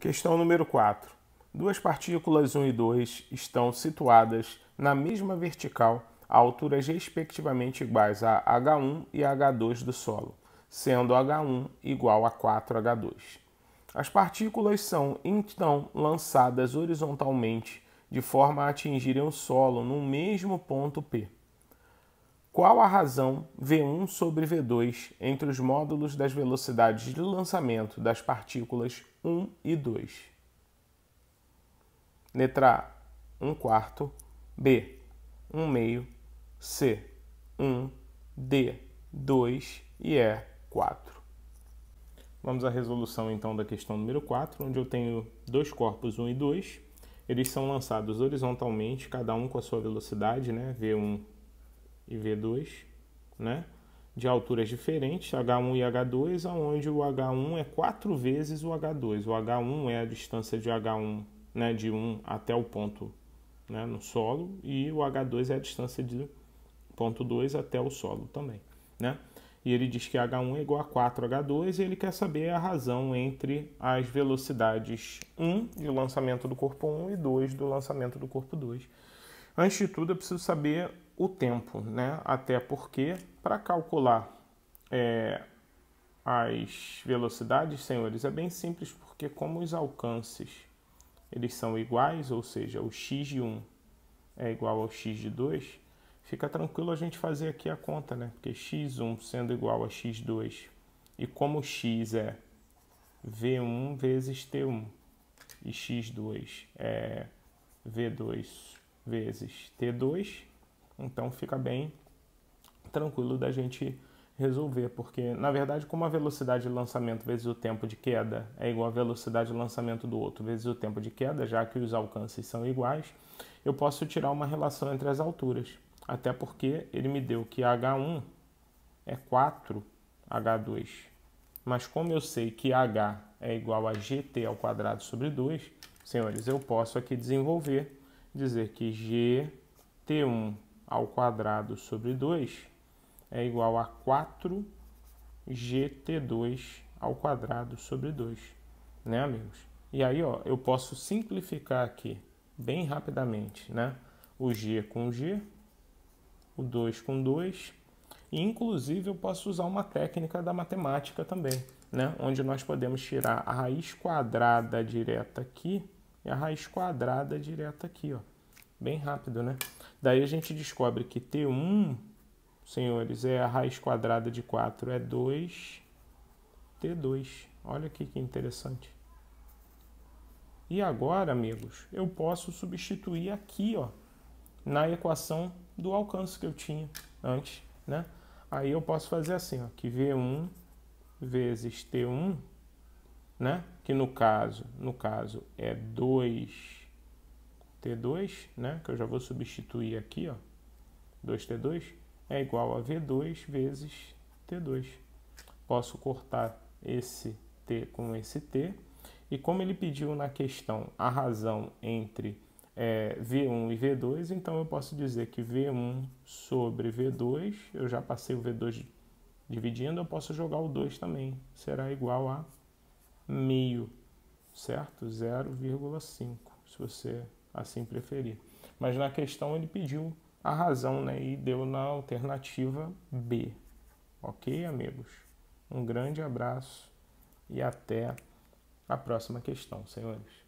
Questão número 4. Duas partículas 1 e 2 estão situadas na mesma vertical a alturas respectivamente iguais a H1 e H2 do solo, sendo H1 igual a 4H2. As partículas são, então, lançadas horizontalmente de forma a atingirem o solo no mesmo ponto P. Qual a razão V1 sobre V2 entre os módulos das velocidades de lançamento das partículas 1 e 2? Letra A, 1 quarto, B, 1 meio, C, 1, D, 2 e E, 4. Vamos à resolução então da questão número 4, onde eu tenho dois corpos 1 e 2. Eles são lançados horizontalmente, cada um com a sua velocidade, né? V1 e V2, né? de alturas diferentes, H1 e H2, onde o H1 é quatro vezes o H2. O H1 é a distância de H1, né, de 1 até o ponto né, no solo, e o H2 é a distância de ponto 2 até o solo também. Né? E ele diz que H1 é igual a 4H2 e ele quer saber a razão entre as velocidades 1 do lançamento do corpo 1 e 2 do lançamento do corpo 2. Antes de tudo, eu preciso saber o tempo, né? Até porque, para calcular é, as velocidades, senhores, é bem simples, porque como os alcances eles são iguais, ou seja, o x de 1 é igual ao x de 2, fica tranquilo a gente fazer aqui a conta, né? Porque x1 sendo igual a x2, e como x é v1 vezes t1, e x2 é v2 vezes T2, então fica bem tranquilo da gente resolver, porque na verdade, como a velocidade de lançamento vezes o tempo de queda é igual à velocidade de lançamento do outro vezes o tempo de queda, já que os alcances são iguais, eu posso tirar uma relação entre as alturas, até porque ele me deu que H1 é 4 H2. Mas como eu sei que H é igual a GT ao quadrado sobre 2, senhores, eu posso aqui desenvolver dizer que gt1 ao quadrado sobre 2 é igual a 4 gt2 ao quadrado sobre 2, né, amigos? E aí, ó, eu posso simplificar aqui bem rapidamente, né? O g com g, o 2 com 2, e inclusive eu posso usar uma técnica da matemática também, né? Onde nós podemos tirar a raiz quadrada direta aqui e é a raiz quadrada direta aqui, ó. Bem rápido, né? Daí a gente descobre que T1, senhores, é a raiz quadrada de 4 é 2, T2. Olha aqui que interessante. E agora, amigos, eu posso substituir aqui, ó, na equação do alcance que eu tinha antes, né? Aí eu posso fazer assim, ó, que V1 vezes T1 né? Que no caso, no caso é 2 T2, né? Que eu já vou substituir aqui, ó. 2T2 é igual a V2 vezes T2. Posso cortar esse T com esse T. E como ele pediu na questão a razão entre é, V1 e V2, então eu posso dizer que V1 sobre V2, eu já passei o V2 dividindo, eu posso jogar o 2 também. Será igual a meio, certo? 0,5, se você assim preferir. Mas na questão ele pediu a razão, né? E deu na alternativa B. Ok, amigos? Um grande abraço e até a próxima questão, senhores.